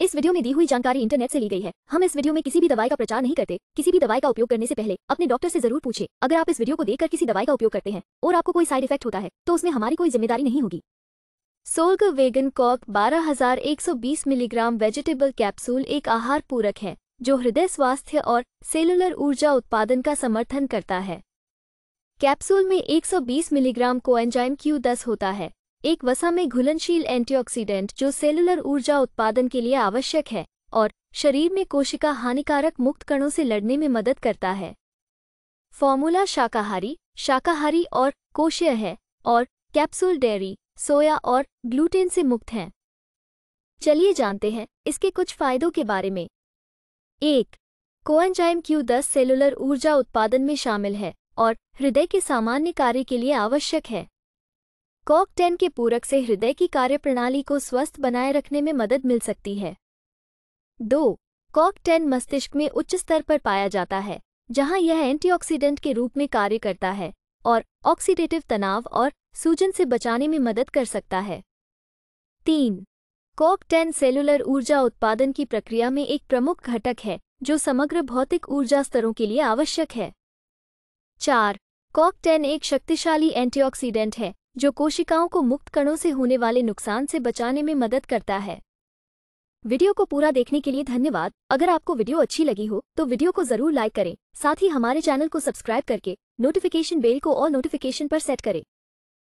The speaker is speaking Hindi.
इस वीडियो में दी हुई जानकारी इंटरनेट से ली गई है हम इस वीडियो में किसी भी दवाई का प्रचार नहीं करते किसी भी दवाई का उपयोग करने से पहले अपने डॉक्टर से जरूर पूछे अगर आप इस वीडियो को देखकर किसी दवाई का उपयोग करते हैं और आपको कोई साइड इफेक्ट होता है तो उसमें हमारी कोई जिम्मेदारी नहीं होगी सोल्ग वेगन कॉक बारह मिलीग्राम वेजिटेबल कैप्सूल एक आहार पूरक है जो हृदय स्वास्थ्य और सेलुलर ऊर्जा उत्पादन का समर्थन करता है कैप्सूल में 120 मिलीग्राम कोएंजाइम दस होता है एक वसा में घुलनशील एंटीऑक्सीडेंट जो सेलुलर ऊर्जा उत्पादन के लिए आवश्यक है और शरीर में कोशिका हानिकारक मुक्त कणों से लड़ने में मदद करता है फॉर्मूला शाकाहारी शाकाहारी और कोशीय है और कैप्सूल डेयरी सोया और ग्लूटेन से मुक्त हैं चलिए जानते हैं इसके कुछ फायदों के बारे में एक कोएंजाइम क्यू दस सेलुलर ऊर्जा उत्पादन में शामिल है और हृदय के सामान्य कार्य के लिए आवश्यक है कॉक टेन के पूरक से हृदय की कार्यप्रणाली को स्वस्थ बनाए रखने में मदद मिल सकती है दो कॉक टेन मस्तिष्क में उच्च स्तर पर पाया जाता है जहां यह एंटीऑक्सीडेंट के रूप में कार्य करता है और ऑक्सीडेटिव तनाव और सूजन से बचाने में मदद कर सकता है तीन कॉक टेन सेलुलर ऊर्जा उत्पादन की प्रक्रिया में एक प्रमुख घटक है जो समग्र भौतिक ऊर्जा स्तरों के लिए आवश्यक है चार कॉक टेन एक शक्तिशाली एंटीऑक्सीडेंट है जो कोशिकाओं को मुक्त कणों से होने वाले नुकसान से बचाने में मदद करता है वीडियो को पूरा देखने के लिए धन्यवाद अगर आपको वीडियो अच्छी लगी हो तो वीडियो को जरूर लाइक करें साथ ही हमारे चैनल को सब्सक्राइब करके नोटिफिकेशन बेल को और नोटिफिकेशन पर सेट करें